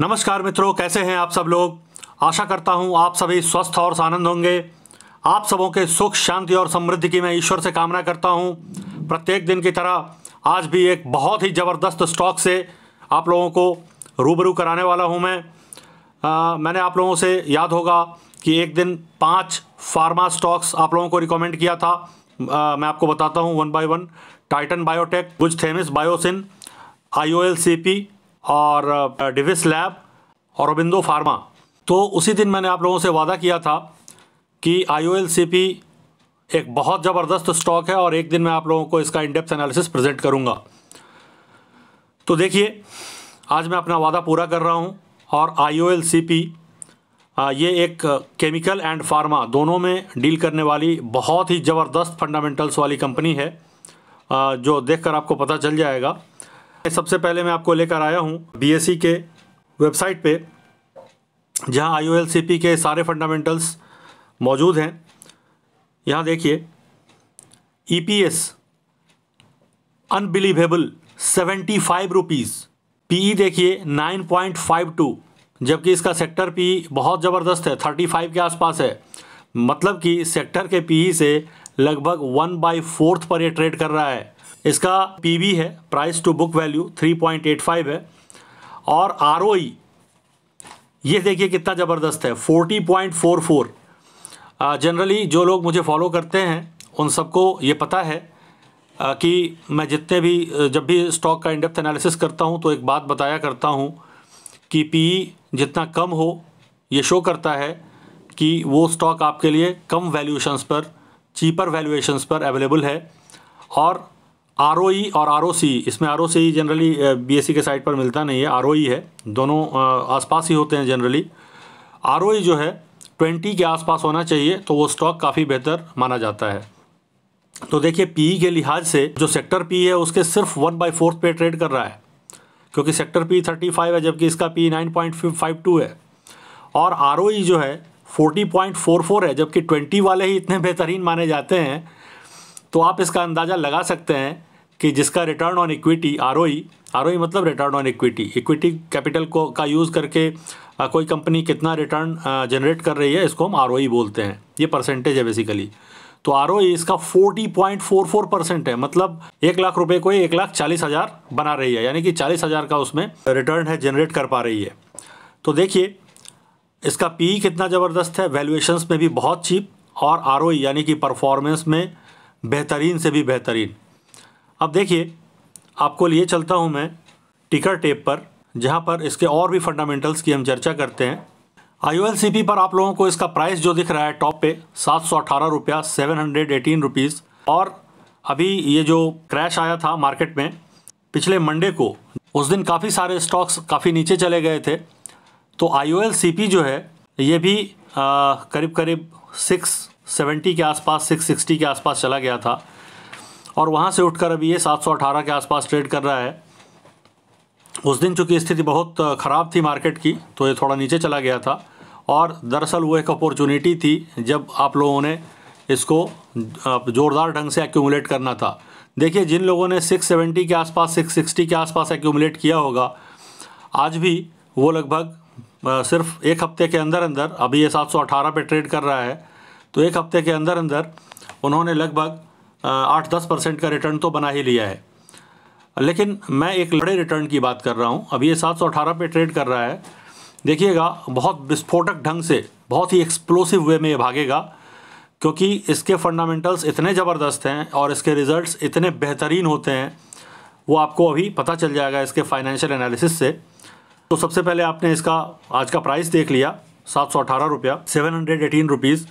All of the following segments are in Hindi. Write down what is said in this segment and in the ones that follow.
नमस्कार मित्रों कैसे हैं आप सब लोग आशा करता हूं आप सभी स्वस्थ और आनंद होंगे आप सबों के सुख शांति और समृद्धि की मैं ईश्वर से कामना करता हूं प्रत्येक दिन की तरह आज भी एक बहुत ही ज़बरदस्त स्टॉक से आप लोगों को रूबरू कराने वाला हूं मैं आ, मैंने आप लोगों से याद होगा कि एक दिन पाँच फार्मा स्टॉक्स आप लोगों को रिकमेंड किया था आ, मैं आपको बताता हूँ one by one Titan Biotech गुज थेमिस बायोसिन I O L C P और डिविस लैब और अरबिंदो फार्मा तो उसी दिन मैंने आप लोगों से वादा किया था कि आई एक बहुत ज़बरदस्त स्टॉक है और एक दिन मैं आप लोगों को इसका इनडेप्थ एनालिसिस प्रेजेंट करूँगा तो देखिए आज मैं अपना वादा पूरा कर रहा हूँ और आई ये एक केमिकल एंड फार्मा दोनों में डील करने वाली बहुत ही ज़बरदस्त फंडामेंटल्स वाली कंपनी है जो देखकर आपको पता चल जाएगा सबसे पहले मैं आपको लेकर आया हूँ सी e के वेबसाइट पे जहाँ पी के सारे फंडामेंटल्स मौजूद हैं यहाँ देखिए E P S unbelievable seventy five rupees E देखिए नाइन पॉइंट फाइव टू जबकि इसका सेक्टर पी e बहुत ज़बरदस्त है थर्टी फाइव के आसपास है मतलब कि सेक्टर के ई e से लगभग वन बाई फोर्थ पर ये ट्रेड कर रहा है इसका पीवी है प्राइस टू बुक वैल्यू 3.85 है और आर e, ये देखिए कितना ज़बरदस्त है 40.44 जनरली जो लोग मुझे फॉलो करते हैं उन सबको ये पता है कि मैं जितने भी जब भी स्टॉक का इंडेप्थ एनालिसिस करता हूँ तो एक बात बताया करता हूँ कि पी e जितना कम हो ये शो करता है कि वो स्टॉक आपके लिए कम वैल्यूशंस पर चीपर वैल्यूएशंस पर अवेलेबल है और आर और आर इसमें आर जनरली बी के साइड पर मिलता नहीं है आर है दोनों आसपास ही होते हैं जनरली आर जो है ट्वेंटी के आसपास होना चाहिए तो वो स्टॉक काफ़ी बेहतर माना जाता है तो देखिए पी के लिहाज से जो सेक्टर पी है उसके सिर्फ वन बाई फोर्थ पे ट्रेड कर रहा है क्योंकि सेक्टर पी थर्टी फाइव है जबकि इसका P nine point five two है और आर जो है फोर्टी पॉइंट फोर फोर है जबकि ट्वेंटी वाले ही इतने बेहतरीन माने जाते हैं तो आप इसका अंदाज़ा लगा सकते हैं कि जिसका return on equity R R मतलब return on equity equity capital को का यूज़ करके आ, कोई कंपनी कितना रिटर्न जनरेट कर रही है इसको हम आर e बोलते हैं ये परसेंटेज है बेसिकली तो आर e इसका 40.44 परसेंट है मतलब एक लाख रुपए को एक लाख चालीस हज़ार बना रही है यानी कि चालीस हज़ार का उसमें रिटर्न है जनरेट कर पा रही है तो देखिए इसका पी e कितना ज़बरदस्त है वैल्यूएशंस में भी बहुत चीप और आर यानी कि परफॉर्मेंस में बेहतरीन से भी बेहतरीन अब देखिए आपको लिए चलता हूँ मैं टिकर टेप पर जहाँ पर इसके और भी फंडामेंटल्स की हम चर्चा करते हैं आई पर आप लोगों को इसका प्राइस जो दिख रहा है टॉप पे सात सौ अठारह रुपया सेवन हंड्रेड एटीन रुपीज़ और अभी ये जो क्रैश आया था मार्केट में पिछले मंडे को उस दिन काफ़ी सारे स्टॉक्स काफ़ी नीचे चले गए थे तो आई जो है ये भी आ, करीब करीब सिक्स सेवेंटी के आसपास सिक्स सिक्सटी के आसपास चला गया था और वहाँ से उठकर अभी ये 718 के आसपास ट्रेड कर रहा है उस दिन चूँकि स्थिति बहुत ख़राब थी मार्केट की तो ये थोड़ा नीचे चला गया था और दरअसल वो एक अपॉर्चुनिटी थी जब आप लोगों ने इसको ज़ोरदार ढंग से एक्यूमुलेट करना था देखिए जिन लोगों ने 670 के आसपास 660 के आसपास एक्यूमुलेट किया होगा आज भी वो लगभग सिर्फ एक हफ्ते के अंदर अंदर अभी ये 718 पे ट्रेड कर रहा है तो एक हफ्ते के अंदर अंदर उन्होंने लगभग आठ दस परसेंट का रिटर्न तो बना ही लिया है लेकिन मैं एक बड़े रिटर्न की बात कर रहा हूँ अभी ये सात सौ अठारह पे ट्रेड कर रहा है देखिएगा बहुत विस्फोटक ढंग से बहुत ही एक्सप्लोसिव वे में ये भागेगा क्योंकि इसके फंडामेंटल्स इतने ज़बरदस्त हैं और इसके रिजल्ट्स इतने बेहतरीन होते हैं वो आपको अभी पता चल जाएगा इसके फाइनेंशियल एनालिसिस से तो सबसे पहले आपने इसका आज का प्राइस देख लिया सात सौ अठारह रुपया सेवन हंड्रेड एटीन रुपीज़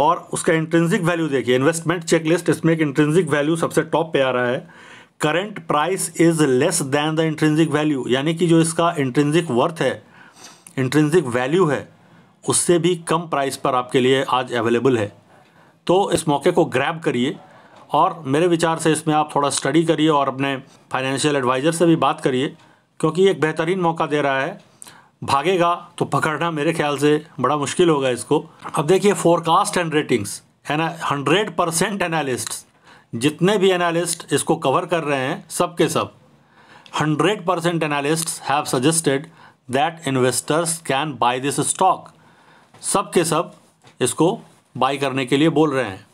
और उसका इंट्रेंसिक वैल्यू देखिए इन्वेस्टमेंट चेकलिस्ट इसमें एक इंट्रेंसिक वैल्यू सबसे टॉप पे आ रहा है current price is less than the intrinsic value यानी कि जो इसका इंट्रेंसिक वर्थ है इंट्रेंसिक वैल्यू है उससे भी कम प्राइस पर आपके लिए आज अवेलेबल है तो इस मौके को ग्रैब करिए और मेरे विचार से इसमें आप थोड़ा स्टडी करिए और अपने फाइनेंशियल एडवाइज़र से भी बात करिए क्योंकि एक बेहतरीन मौका दे रहा है भागेगा तो पकड़ना मेरे ख्याल से बड़ा मुश्किल होगा इसको अब देखिए फोरकास्ट एंड रेटिंग्स है ना हंड्रेड परसेंट एनालिस्ट जितने भी एनालिस्ट इसको कवर कर रहे हैं सब के सब hundred percent analyst have suggested that investors can buy this stock सब के सब इसको बाई करने के लिए बोल रहे हैं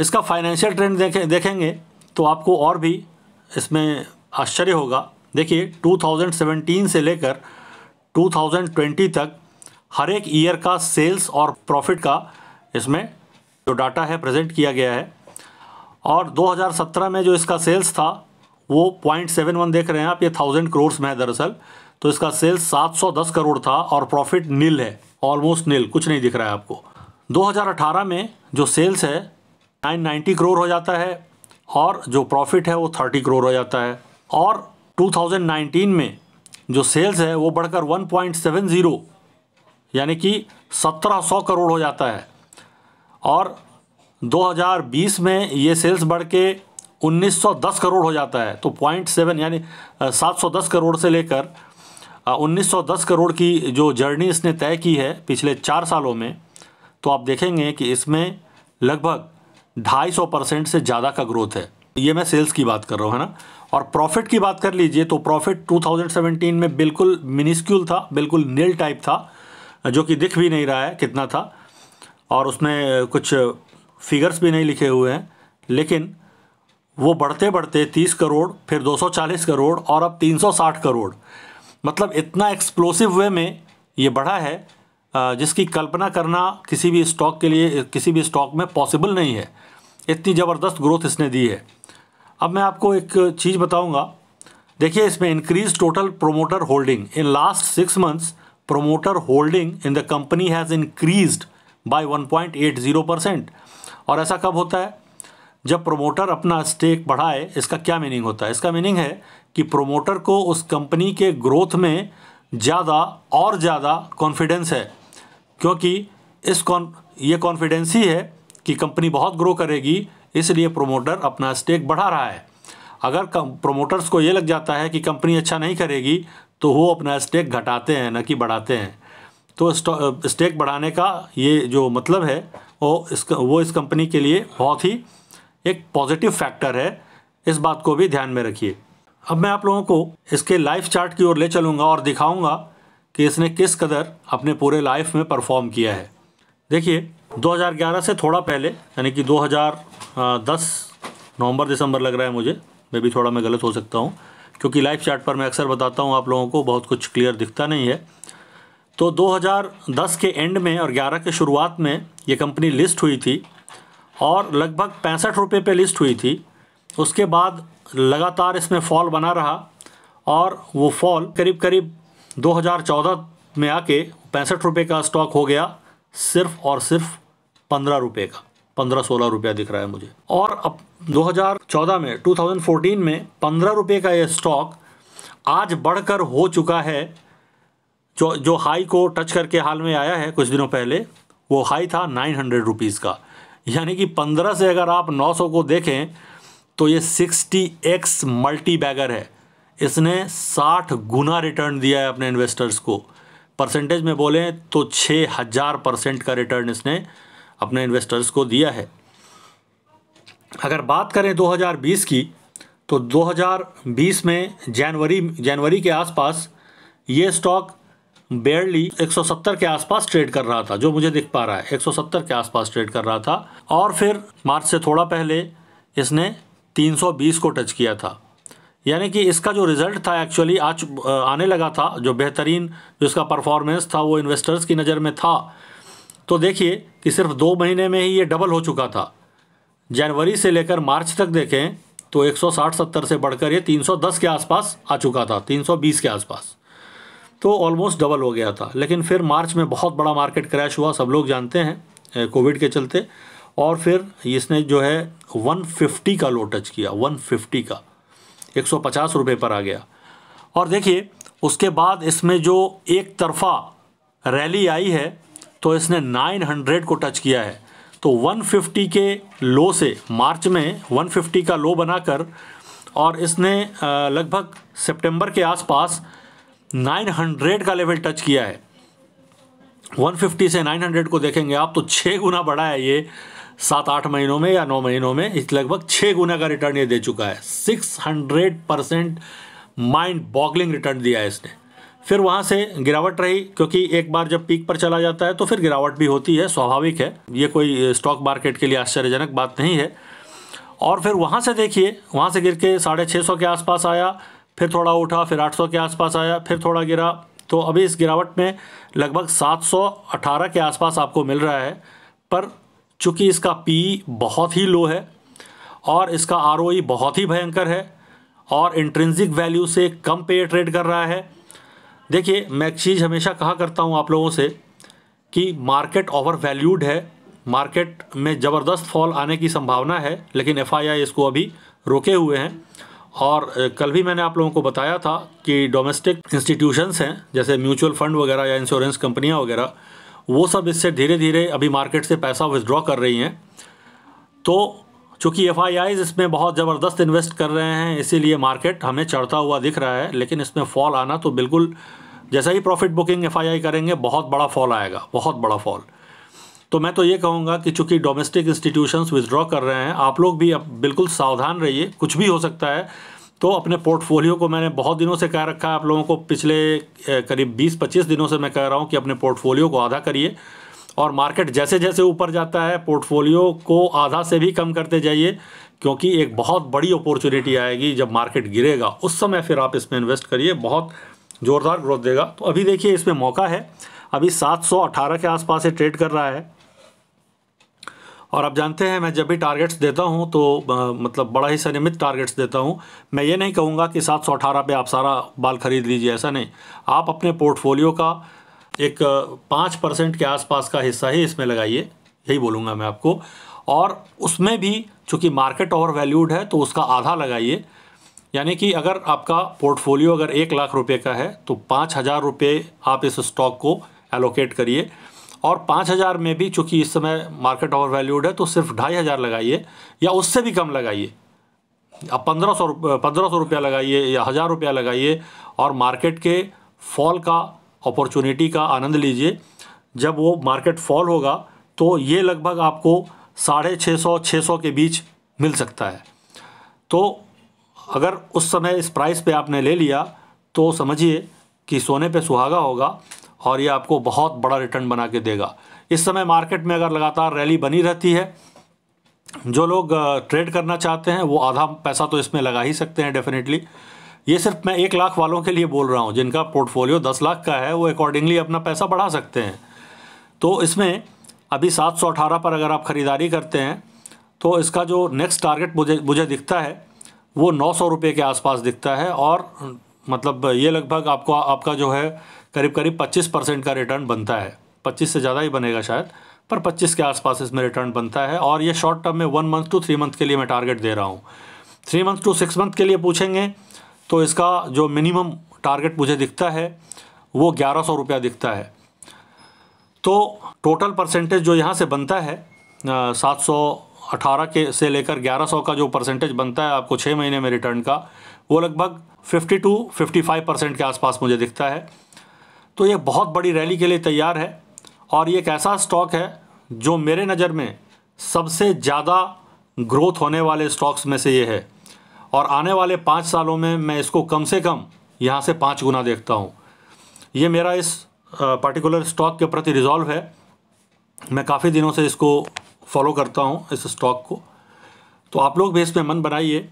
इसका फाइनेंशियल ट्रेंड देखें देखेंगे तो आपको और भी इसमें आश्चर्य होगा देखिए 2017 से लेकर 2020 तक हर एक ईयर का सेल्स और प्रॉफिट का इसमें जो डाटा है प्रेजेंट किया गया है और 2017 में जो इसका सेल्स था वो पॉइंट सेवन वन देख रहे हैं आप ये थाउजेंड करोड़ में है दरअसल तो इसका सेल्स 710 करोड़ था और प्रॉफिट नील है ऑलमोस्ट नील कुछ नहीं दिख रहा है आपको 2018 में जो सेल्स है 990 करोड़ हो जाता है और जो प्रॉफिट है वो 30 करोड़ हो जाता है और 2019 में जो सेल्स है वो बढ़कर 1.70 यानी कि 1700 करोड़ हो जाता है और 2020 में ये सेल्स बढ़ के 1910 करोड़ हो जाता है तो पॉइंट सेवन यानी 710 करोड़ से लेकर 1910 करोड़ की जो जर्नी इसने तय की है पिछले चार सालों में तो आप देखेंगे कि इसमें लगभग 250 परसेंट से ज़्यादा का ग्रोथ है ये मैं सेल्स की बात कर रहा हूँ है ना और प्रॉफिट की बात कर लीजिए तो प्रॉफिट 2017 में बिल्कुल मिनिस्क्यूल था बिल्कुल नील टाइप था जो कि दिख भी नहीं रहा है कितना था और उसमें कुछ फिगर्स भी नहीं लिखे हुए हैं लेकिन वो बढ़ते बढ़ते 30 करोड़ फिर 240 करोड़ और अब 360 करोड़ मतलब इतना एक्सप्लोसिव वे में ये बढ़ा है जिसकी कल्पना करना किसी भी स्टॉक के लिए किसी भी स्टॉक में पॉसिबल नहीं है इतनी ज़बरदस्त ग्रोथ इसने दी है अब मैं आपको एक चीज़ बताऊंगा देखिए इसमें increase total promoter holding in last six months promoter holding in the company has increased by 1.80 percent और ऐसा कब होता है जब प्रोमोटर अपना स्टेक बढ़ाए इसका क्या मीनिंग होता है इसका मीनिंग है कि प्रोमोटर को उस कंपनी के ग्रोथ में ज़्यादा और ज़्यादा कॉन्फिडेंस है क्योंकि इस कॉन ये कॉन्फिडेंस ही है कि कंपनी बहुत ग्रो करेगी इसलिए प्रोमोटर अपना स्टेक बढ़ा रहा है अगर प्रोमोटर्स को ये लग जाता है कि कंपनी अच्छा नहीं करेगी तो वो अपना स्टेक घटाते हैं न कि बढ़ाते हैं तो स्टेक बढ़ाने का ये जो मतलब है वो इस वो इस कंपनी के लिए बहुत ही एक पॉजिटिव फैक्टर है इस बात को भी ध्यान में रखिए अब मैं आप लोगों को इसके लाइफ चार्ट की ओर ले चलूँगा और दिखाऊँगा कि इसने किस कदर अपने पूरे लाइफ में परफॉर्म किया है देखिए 2011 से थोड़ा पहले यानी कि हाँ, दस नवंबर दिसंबर लग रहा है मुझे मे भी थोड़ा मैं गलत हो सकता हूँ क्योंकि लाइव चार्ट पर मैं अक्सर बताता हूँ आप लोगों को बहुत कुछ क्लियर दिखता नहीं है तो 2010 के एंड में और 11 के शुरुआत में ये कंपनी लिस्ट हुई थी और लगभग पैंसठ रुपये पर लिस्ट हुई थी उसके बाद लगातार इसमें फॉल बना रहा और वो फॉल करीब करीब 2014 में आके पैंसठ रुपये का स्टॉक हो गया सिर्फ और सिर्फ पंद्रह रुपये का पंद्रह सोलह रुपया दिख रहा है मुझे और अब 2014 में 2014 में पंद्रह रुपये का ये स्टॉक आज बढ़कर हो चुका है जो जो हाई को टच करके हाल में आया है कुछ दिनों पहले वो हाई था नाइन हंड्रेड रुपीज़ का यानी कि पंद्रह से अगर आप नौ सौ को देखें तो ये सिक्सटी एक्स मल्टी बैगर है इसने साठ गुना रिटर्न दिया है अपने इन्वेस्टर्स को परसेंटेज में बोलें तो छः हज़ार परसेंट का रिटर्न इसने अपने इन्वेस्टर्स को दिया है अगर बात करें 2020 की तो 2020 में जनवरी जनवरी के आसपास ये स्टॉक बेयरली 170 के आसपास ट्रेड कर रहा था जो मुझे दिख पा रहा है 170 के आसपास ट्रेड कर रहा था और फिर मार्च से थोड़ा पहले इसने 320 को टच किया था यानी कि इसका जो रिज़ल्ट था एक्चुअली आज आने लगा था जो बेहतरीन जो इसका परफॉर्मेंस था वो इन्वेस्टर्स की नज़र में था तो देखिए कि सिर्फ दो महीने में ही ये डबल हो चुका था जनवरी से लेकर मार्च तक देखें तो 160-70 से बढ़कर ये 310 के आसपास आ चुका था 320 के आसपास तो ऑलमोस्ट डबल हो गया था लेकिन फिर मार्च में बहुत बड़ा मार्केट क्रैश हुआ सब लोग जानते हैं कोविड के चलते और फिर इसने जो है 150 का लो टच किया 150 का एक सौ पर आ गया और देखिए उसके बाद इसमें जो एक तरफा रैली आई है तो इसने 900 को टच किया है तो 150 के लो से मार्च में 150 का लो बनाकर और इसने लगभग सितंबर के आसपास 900 का लेवल टच किया है 150 से 900 को देखेंगे आप तो छः गुना बढ़ा है ये सात आठ महीनों में या नौ महीनों में इस लगभग छः गुना का रिटर्न ये दे चुका है 600 परसेंट माइंड बॉगलिंग रिटर्न दिया है इसने फिर वहाँ से गिरावट रही क्योंकि एक बार जब पीक पर चला जाता है तो फिर गिरावट भी होती है स्वाभाविक है ये कोई स्टॉक मार्केट के लिए आश्चर्यजनक बात नहीं है और फिर वहाँ से देखिए वहाँ से गिर के साढ़े छः सौ के आसपास आया फिर थोड़ा उठा फिर आठ सौ के आसपास आया फिर थोड़ा गिरा तो अभी इस गिरावट में लगभग सात सौ अठारह के आसपास आपको मिल रहा है पर चूँकि इसका पी बहुत ही लो है और इसका आर e बहुत ही भयंकर है और इंट्रेंसिक वैल्यू से कम पे ट्रेड कर रहा है देखिए मैं एक चीज़ हमेशा कहा करता हूँ आप लोगों से कि मार्केट ओवर वैल्यूड है मार्केट में ज़बरदस्त फॉल आने की संभावना है लेकिन एफ इसको अभी रोके हुए हैं और कल भी मैंने आप लोगों को बताया था कि डोमेस्टिक इंस्टीट्यूशंस हैं जैसे म्यूचुअल फंड वगैरह या इंश्योरेंस कंपनियां वगैरह वो सब इससे धीरे धीरे अभी मार्केट से पैसा विदड्रॉ कर रही हैं तो चूँकि एफ इसमें बहुत ज़बरदस्त इन्वेस्ट कर रहे हैं इसीलिए मार्केट हमें चढ़ता हुआ दिख रहा है लेकिन इसमें फॉल आना तो बिल्कुल जैसा ही प्रॉफिट बुकिंग एफ करेंगे बहुत बड़ा फॉल आएगा बहुत बड़ा फॉल तो मैं तो ये कहूँगा कि चूंकि डोमेस्टिक इंस्टीट्यूशंस विदड्रॉ कर रहे हैं आप लोग भी अब बिल्कुल सावधान रहिए कुछ भी हो सकता है तो अपने पोर्टफोलियो को मैंने बहुत दिनों से कह रखा है आप लोगों को पिछले करीब 20-25 दिनों से मैं कह रहा हूँ कि अपने पोर्टफोलियो को आधा करिए और मार्केट जैसे जैसे ऊपर जाता है पोर्टफोलियो को आधा से भी कम करते जाइए क्योंकि एक बहुत बड़ी अपॉर्चुनिटी आएगी जब मार्केट गिरेगा उस समय फिर आप इसमें इन्वेस्ट करिए बहुत ज़ोरदार ग्रोथ देगा तो अभी देखिए इसमें मौका है अभी 718 के आसपास ये ट्रेड कर रहा है और आप जानते हैं मैं जब भी टारगेट्स देता हूं तो आ, मतलब बड़ा ही सनियमित टारगेट्स देता हूं मैं ये नहीं कहूंगा कि 718 पे आप सारा बाल खरीद लीजिए ऐसा नहीं आप अपने पोर्टफोलियो का एक पाँच परसेंट के आसपास का हिस्सा ही इसमें लगाइए यही बोलूँगा मैं आपको और उसमें भी चूँकि मार्केट ओवर वैल्यूड है तो उसका आधा लगाइए यानी कि अगर आपका पोर्टफोलियो अगर एक लाख रुपए का है तो पाँच हज़ार रुपये आप इस स्टॉक को एलोकेट करिए और पाँच हज़ार में भी चूँकि इस समय मार्केट ओवर वैल्यूड है तो सिर्फ ढाई हज़ार लगाइए या उससे भी कम लगाइए आप पंद्रह सौ पंद्रह सौ रुपया लगाइए या हज़ार रुपया लगाइए और मार्केट के फॉल का अपॉर्चुनिटी का आनंद लीजिए जब वो मार्केट फॉल होगा तो ये लगभग आपको साढ़े छः सौ छः सौ के बीच मिल सकता है तो अगर उस समय इस प्राइस पे आपने ले लिया तो समझिए कि सोने पे सुहागा होगा और ये आपको बहुत बड़ा रिटर्न बना के देगा इस समय मार्केट में अगर लगातार रैली बनी रहती है जो लोग ट्रेड करना चाहते हैं वो आधा पैसा तो इसमें लगा ही सकते हैं डेफिनेटली ये सिर्फ मैं एक लाख वालों के लिए बोल रहा हूँ जिनका पोर्टफोलियो दस लाख का है वो अकॉर्डिंगली अपना पैसा बढ़ा सकते हैं तो इसमें अभी सात सौ अठारह पर अगर आप ख़रीदारी करते हैं तो इसका जो नेक्स्ट टारगेट मुझे मुझे दिखता है वो नौ सौ रुपये के आसपास दिखता है और मतलब ये लगभग आपको आपका जो है करीब करीब पच्चीस परसेंट का रिटर्न बनता है पच्चीस से ज़्यादा ही बनेगा शायद पर पच्चीस के आसपास इसमें रिटर्न बनता है और ये शॉर्ट टर्म में one month to three month के लिए मैं टारगेट दे रहा हूँ three month to six month के लिए पूछेंगे तो इसका जो मिनिमम टारगेट मुझे दिखता है वो ग्यारह सौ रुपया दिखता है तो टोटल परसेंटेज जो यहाँ से बनता है सात सौ अठारह के से लेकर ग्यारह सौ का जो परसेंटेज बनता है आपको छः महीने में रिटर्न का वो लगभग fifty to fifty five percent के आसपास मुझे दिखता है तो ये बहुत बड़ी रैली के लिए तैयार है और ये एक ऐसा स्टॉक है जो मेरे नज़र में सबसे ज़्यादा ग्रोथ होने वाले स्टॉक्स में से ये है और आने वाले पाँच सालों में मैं इसको कम से कम यहाँ से पाँच गुना देखता हूँ ये मेरा इस पर्टिकुलर स्टॉक के प्रति रिजॉल्व है मैं काफ़ी दिनों से इसको फॉलो करता हूँ इस स्टॉक को तो आप लोग भी इस पर मन बनाइए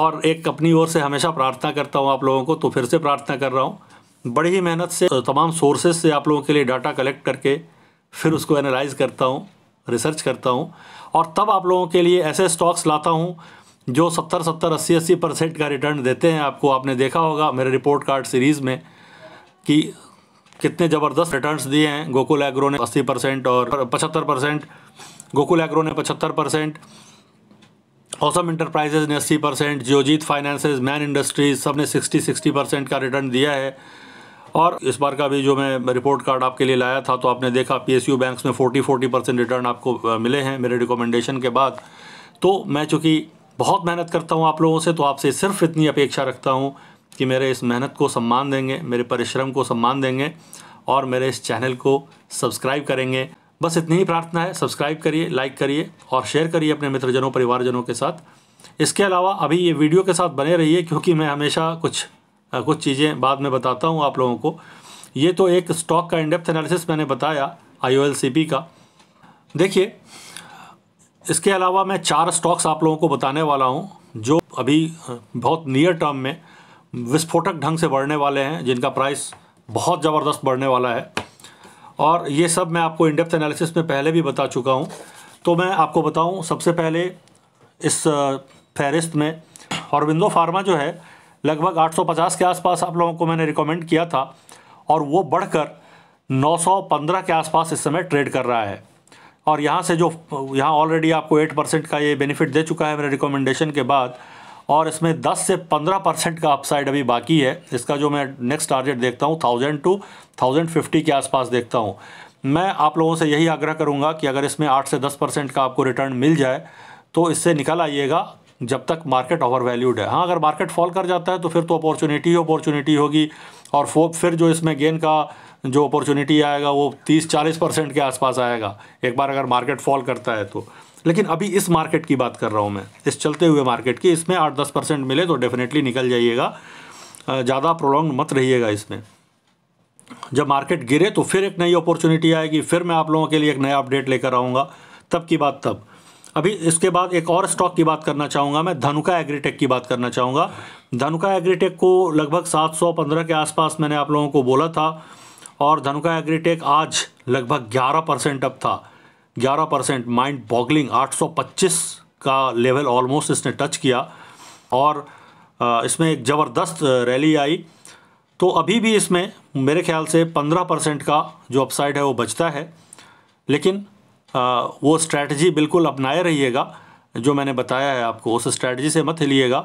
और एक अपनी ओर से हमेशा प्रार्थना करता हूँ आप लोगों को तो फिर से प्रार्थना कर रहा हूँ बड़ी ही मेहनत से तमाम सोर्सेज से आप लोगों के लिए डाटा कलेक्ट करके फिर उसको एनालाइज करता हूँ रिसर्च करता हूँ और तब आप लोगों के लिए ऐसे स्टॉक्स लाता हूँ जो सत्तर सत्तर अस्सी अस्सी परसेंट का रिटर्न देते हैं आपको आपने देखा होगा मेरे रिपोर्ट कार्ड सीरीज़ में कि कितने ज़बरदस्त रिटर्न्स दिए हैं गोकुल एग्रो ने अस्सी परसेंट और पचहत्तर परसेंट गोकुल एग्रो ने पचहत्तर परसेंट औसम इंटरप्राइजेज ने अस्सी percent Geojit finances Man industries सब ने सिक्सटी सिक्सटी परसेंट का रिटर्न दिया है और इस बार का भी जो मैं रिपोर्ट कार्ड आपके लिए लाया था तो आपने देखा पी एस यू बैंक्स में फोर्टी फोर्टी परसेंट रिटर्न आपको मिले हैं मेरे रिकमेंडेशन के बाद तो मैं चूँकि बहुत मेहनत करता हूँ आप लोगों से तो आपसे सिर्फ इतनी अपेक्षा रखता हूँ कि मेरे इस मेहनत को सम्मान देंगे मेरे परिश्रम को सम्मान देंगे और मेरे इस चैनल को सब्सक्राइब करेंगे बस इतनी ही प्रार्थना है सब्सक्राइब करिए लाइक करिए और शेयर करिए अपने मित्रजनों परिवारजनों के साथ इसके अलावा अभी ये वीडियो के साथ बने रहिए क्योंकि मैं हमेशा कुछ कुछ चीज़ें बाद में बताता हूँ आप लोगों को ये तो एक स्टॉक का इंडेप्थ एनालिसिस मैंने बताया आई का देखिए इसके अलावा मैं चार स्टॉक्स आप लोगों को बताने वाला हूँ जो अभी बहुत नियर टर्म में विस्फोटक ढंग से बढ़ने वाले हैं जिनका प्राइस बहुत ज़बरदस्त बढ़ने वाला है और ये सब मैं आपको इंडेप्थ एनालिसिस में पहले भी बता चुका हूँ तो मैं आपको बताऊँ सबसे पहले इस फहरिस्त में औरविंदो फार्मा जो है लगभग 850 के आसपास आप लोगों को मैंने रिकमेंड किया था और वो बढ़कर 915 के आसपास इस समय ट्रेड कर रहा है और यहाँ से जो यहाँ ऑलरेडी आपको एट परसेंट का ये बेनिफिट दे चुका है मेरे रिकमेंडेशन के बाद और इसमें दस से पंद्रह परसेंट का अपसाइड अभी बाकी है इसका जो मैं नेक्स्ट टारगेट देखता हूँ थाउजेंड टू थाउजेंड फिफ्टी के आसपास देखता हूँ मैं आप लोगों से यही आग्रह करूँगा कि अगर इसमें आठ से दस परसेंट का आपको रिटर्न मिल जाए तो इससे निकल आइएगा जब तक मार्केट ओवर वैल्यूड है हाँ अगर मार्केट फॉल कर जाता है तो फिर तो अपॉर्चुनिटी ही अपॉर्चुनिटी होगी और फिर जो इसमें गेन का जो अपॉर्चुनिटी आएगा वो 30-40 परसेंट के आसपास आएगा एक बार अगर मार्केट फॉल करता है तो लेकिन अभी इस मार्केट की बात कर रहा हूँ मैं इस चलते हुए मार्केट की इसमें आठ दस परसेंट मिले तो डेफिनेटली निकल जाइएगा ज़्यादा प्रोलॉन्ग मत रहिएगा इसमें जब मार्केट गिरे तो फिर एक नई अपॉर्चुनिटी आएगी फिर मैं आप लोगों के लिए एक नया अपडेट लेकर आऊँगा तब की बात तब अभी इसके बाद एक और स्टॉक की बात करना चाहूँगा मैं धनुका एग्रीटेक की बात करना चाहूँगा धनुका एग्रीटेक को लगभग 715 के आसपास मैंने आप लोगों को बोला था और धनुका एग्रीटेक आज लगभग 11 परसेंट अप था 11 परसेंट माइंड बॉगलिंग 825 का लेवल ऑलमोस्ट इसने टच किया और इसमें एक ज़बरदस्त रैली आई तो अभी भी इसमें मेरे ख्याल से 15 परसेंट का जो अपसाइड है वो बचता है लेकिन वो स्ट्रैटी बिल्कुल अपनाए रहिएगा जो मैंने बताया है आपको उस स्ट्रैटी से मत हिलिएगा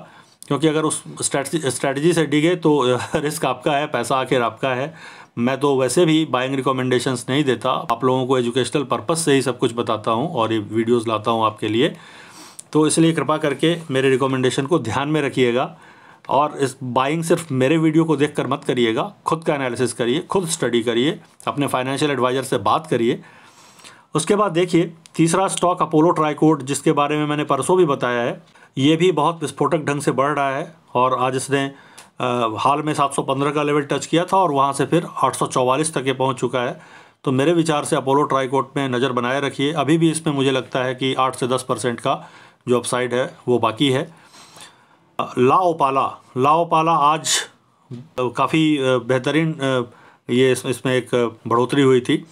क्योंकि अगर उस स्ट्रेटजी से डिगे तो रिस्क आपका है पैसा आखिर आपका है मैं तो वैसे भी बाइंग रिकमेंडेशंस नहीं देता आप लोगों को एजुकेशनल पर्पस से ही सब कुछ बताता हूँ और ये वीडियोस लाता हूँ आपके लिए तो इसलिए कृपा करके मेरे रिकमेंडेशन को ध्यान में रखिएगा और इस बाइंग सिर्फ मेरे वीडियो को देखकर मत करिएगा खुद का एनालिसिस करिए खुद स्टडी करिए अपने फाइनेंशियल एडवाइज़र से बात करिए उसके बाद देखिए तीसरा स्टॉक अपोलो ट्राईकोट जिसके बारे में मैंने परसों भी बताया है ये भी बहुत विस्फोटक ढंग से बढ़ रहा है और आज इसने हाल में 715 का लेवल टच किया था और वहाँ से फिर 844 तक ये पहुँच चुका है तो मेरे विचार से अपोलो ट्राईकोट में नज़र बनाए रखिए अभी भी इसमें मुझे लगता है कि 8 से 10 परसेंट का जो अपसाइड है वो बाकी है लाओपाला लाओपाला आज काफ़ी बेहतरीन ये इसमें एक बढ़ोतरी हुई थी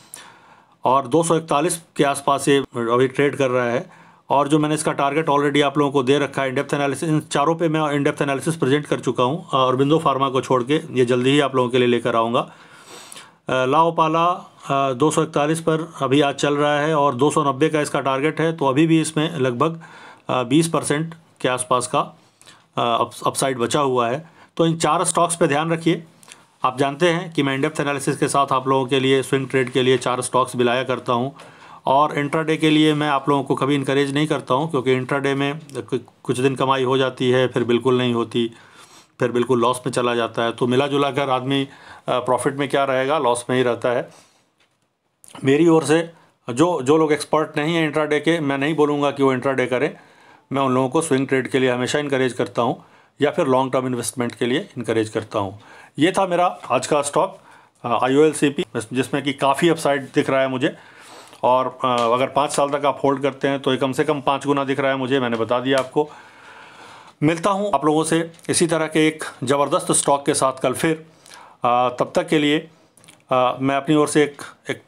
और दो के आसपास ये अभी ट्रेड कर रहा है और जो मैंने इसका टारगेट ऑलरेडी आप लोगों को दे रखा है इंडेप्थ एनालिसिस इन चारों पे मैं इंडेप्थ एनालिसिस प्रेजेंट कर चुका हूँ और बिंदो फार्मा को छोड़ के ये जल्दी ही आप लोगों के लिए लेकर आऊँगा लाओपाला दो सौ इकतालीस पर अभी आज चल रहा है और दो सौ नब्बे का इसका टारगेट है तो अभी भी इसमें लगभग बीस परसेंट के आसपास का अपसाइड बचा हुआ है तो इन चार स्टॉक्स पर ध्यान रखिए आप जानते हैं कि मैं इंडेप्थ एनालिसिस के साथ आप लोगों के लिए स्विंग ट्रेड के लिए चार स्टॉक्स भी लाया करता हूँ और इंट्राडे के लिए मैं आप लोगों को कभी इंकरेज नहीं करता हूँ क्योंकि इंट्राडे में कुछ दिन कमाई हो जाती है फिर बिल्कुल नहीं होती फिर बिल्कुल लॉस में चला जाता है तो मिला जुला कर आदमी प्रॉफिट में क्या रहेगा लॉस में ही रहता है मेरी ओर से जो जो लोग एक्सपर्ट नहीं हैं इंट्राडे के मैं नहीं बोलूँगा कि वो इंट्राडे करें मैं उन लोगों को स्विंग ट्रेड के लिए हमेशा इंकरेज करता हूँ या फिर लॉन्ग टर्म इन्वेस्टमेंट के लिए इंकरेज करता हूँ ये था मेरा आज का स्टॉक आई ओ जिसमें कि काफ़ी अपसाइड दिख रहा है मुझे और अगर पाँच साल तक आप होल्ड करते हैं तो ये कम से कम पाँच गुना दिख रहा है मुझे मैंने बता दिया आपको मिलता हूँ आप लोगों से इसी तरह के एक ज़बरदस्त स्टॉक के साथ कल फिर तब तक के लिए मैं अपनी ओर से एक एक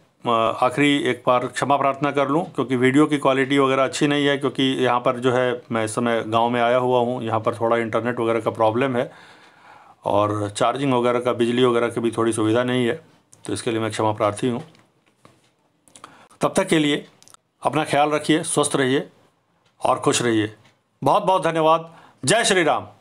आखिरी एक बार क्षमा प्रार्थना कर लूँ क्योंकि वीडियो की क्वालिटी वगैरह अच्छी नहीं है क्योंकि यहाँ पर जो है मैं इस समय गांव में आया हुआ हूँ यहाँ पर थोड़ा इंटरनेट वगैरह का प्रॉब्लम है और चार्जिंग वगैरह का बिजली वगैरह की भी थोड़ी सुविधा नहीं है तो इसके लिए मैं क्षमा प्रार्थी हूँ तब तक के लिए अपना ख्याल रखिए स्वस्थ रहिए और खुश रहिए बहुत बहुत धन्यवाद जय श्री राम